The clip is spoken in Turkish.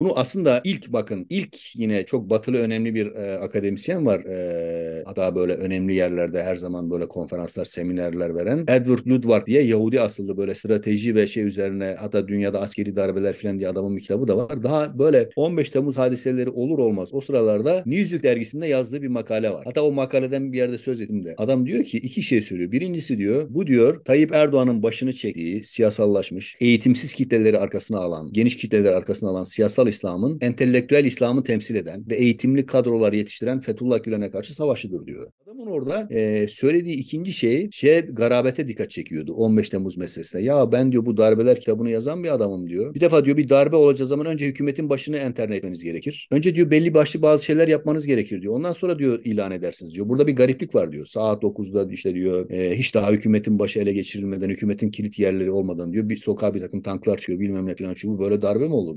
Bunu aslında ilk bakın ilk yine çok batılı önemli bir e, akademisyen var. E, hatta böyle önemli yerlerde her zaman böyle konferanslar, seminerler veren Edward Ludward diye Yahudi asıllı böyle strateji ve şey üzerine hatta dünyada askeri darbeler falan diye adamın bir kitabı da var. Daha böyle 15 Temmuz hadiseleri olur olmaz o sıralarda Newsweek dergisinde yazdığı bir makale var. Hatta o makaleden bir yerde söz ettim de. Adam diyor ki iki şey söylüyor. Birincisi diyor bu diyor Tayyip Erdoğan'ın başını çektiği siyasallaşmış, eğitimsiz kitleleri arkasına alan, geniş kitleleri arkasına alan siyasal İslam'ın, entelektüel İslam'ı temsil eden ve eğitimli kadrolar yetiştiren Fethullah Gülen'e karşı savaşıdır diyor. Adamın orada e, söylediği ikinci şey, şey garabete dikkat çekiyordu 15 Temmuz meselesine. Ya ben diyor bu darbeler kitabını yazan bir adamım diyor. Bir defa diyor bir darbe olacağı zaman önce hükümetin başını enterne etmeniz gerekir. Önce diyor belli başlı bazı şeyler yapmanız gerekir diyor. Ondan sonra diyor ilan edersiniz diyor. Burada bir gariplik var diyor. Saat 9'da işte diyor e, hiç daha hükümetin başı ele geçirilmeden, hükümetin kilit yerleri olmadan diyor. Bir sokağa bir takım tanklar çıkıyor bilmem ne falan. çünkü böyle darbe mi olur?